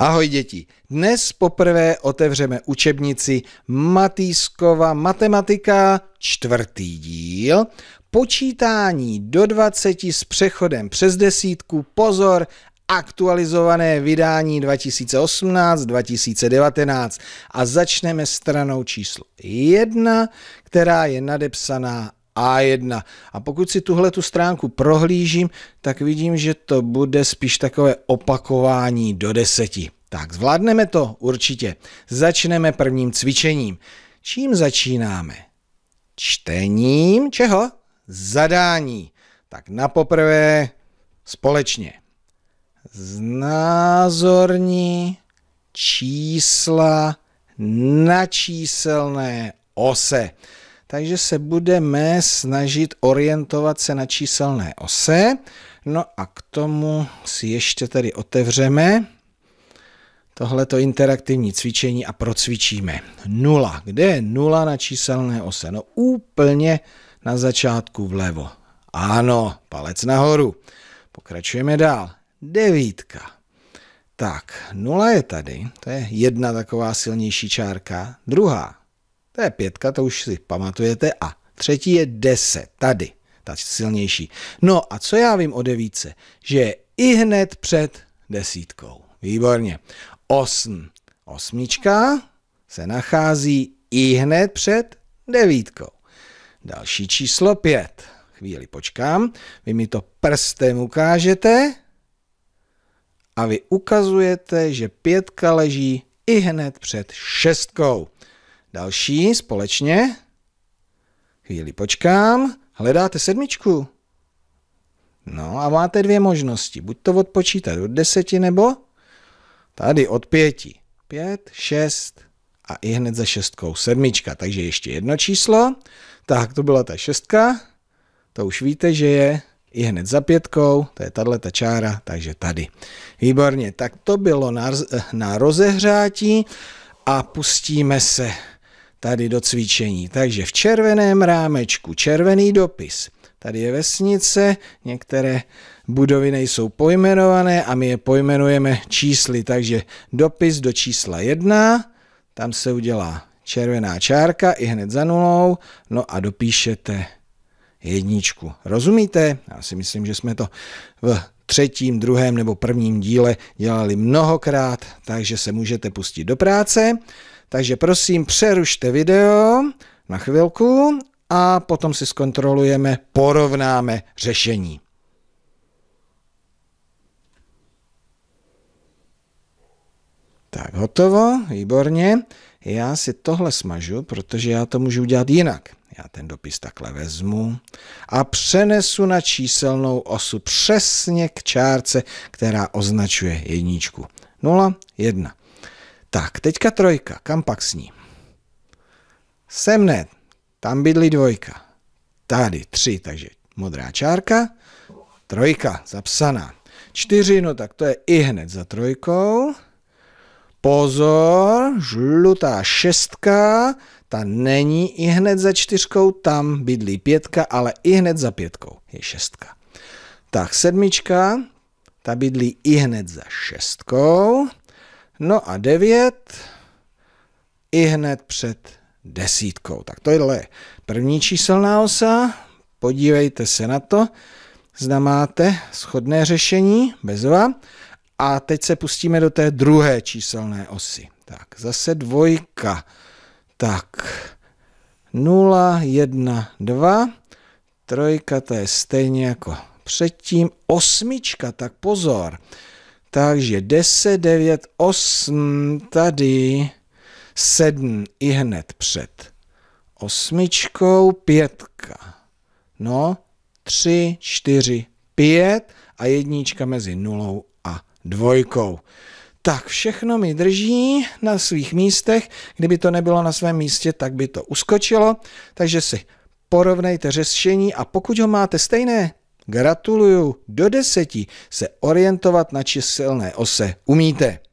Ahoj děti, dnes poprvé otevřeme učebnici Matýskova matematika, čtvrtý díl, počítání do 20 s přechodem přes desítku, pozor, aktualizované vydání 2018-2019 a začneme stranou číslo 1, která je nadepsaná a1. A pokud si tuhle tu stránku prohlížím, tak vidím, že to bude spíš takové opakování do deseti. Tak zvládneme to určitě. Začneme prvním cvičením. Čím začínáme? Čtením čeho? Zadání. Tak na poprvé společně. Znázorní čísla na číselné ose takže se budeme snažit orientovat se na číselné ose. No a k tomu si ještě tady otevřeme tohleto interaktivní cvičení a procvičíme. Nula. Kde je nula na číselné ose? No úplně na začátku vlevo. Ano, palec nahoru. Pokračujeme dál. Devítka. Tak, nula je tady, to je jedna taková silnější čárka. Druhá, to je pětka, to už si pamatujete. A třetí je deset tady, ta silnější. No a co já vím o devíce? Že je i hned před desítkou. Výborně. Osm. Osmička se nachází i hned před devítkou. Další číslo pět. Chvíli počkám. Vy mi to prstem ukážete a vy ukazujete, že pětka leží i hned před šestkou. Další společně. Chvíli počkám. Hledáte sedmičku. No a máte dvě možnosti. Buď to odpočítat od deseti, nebo tady od pěti. Pět, šest a i hned za šestkou sedmička. Takže ještě jedno číslo. Tak, to byla ta šestka. To už víte, že je i hned za pětkou, to je tahle ta čára, takže tady. Výborně, tak to bylo na, na rozehřátí a pustíme se tady do cvičení. Takže v červeném rámečku červený dopis. Tady je vesnice, některé budovy nejsou pojmenované a my je pojmenujeme čísly, takže dopis do čísla 1, tam se udělá červená čárka i hned za nulou, no a dopíšete jedničku. Rozumíte? Já si myslím, že jsme to v třetím, druhém nebo prvním díle dělali mnohokrát, takže se můžete pustit do práce. Takže prosím, přerušte video na chvilku a potom si zkontrolujeme, porovnáme řešení. Tak hotovo, výborně. Já si tohle smažu, protože já to můžu udělat jinak. Já ten dopis takhle vezmu a přenesu na číselnou osu přesně k čárce, která označuje jedničku. 0, 1. Tak, teďka trojka, kam pak s ní? Sem ne, tam bydlí dvojka. Tady tři, takže modrá čárka, trojka zapsaná. Čtyři, no tak to je i hned za trojkou. Pozor, žlutá šestka, ta není i hned za čtyřkou, tam bydlí pětka, ale i hned za pětkou je šestka. Tak sedmička, ta bydlí i hned za šestkou. No a 9 i hned před desítkou. Tak to je první číselná osa. Podívejte se na to, zda máte schodné řešení, bezva. A teď se pustíme do té druhé číselné osy. Tak, zase dvojka. Tak, 0, 1, 2. Trojka, to je stejně jako předtím. Osmička, tak pozor. Takže 10, 9, 8 tady, 7 i hned před osmičkou, pětka. No, 3, 4, 5 a jednička mezi nulou a dvojkou. Tak všechno mi drží na svých místech. Kdyby to nebylo na svém místě, tak by to uskočilo. Takže si porovnejte řešení a pokud ho máte stejné, Gratuluju, do deseti se orientovat na číselné ose umíte.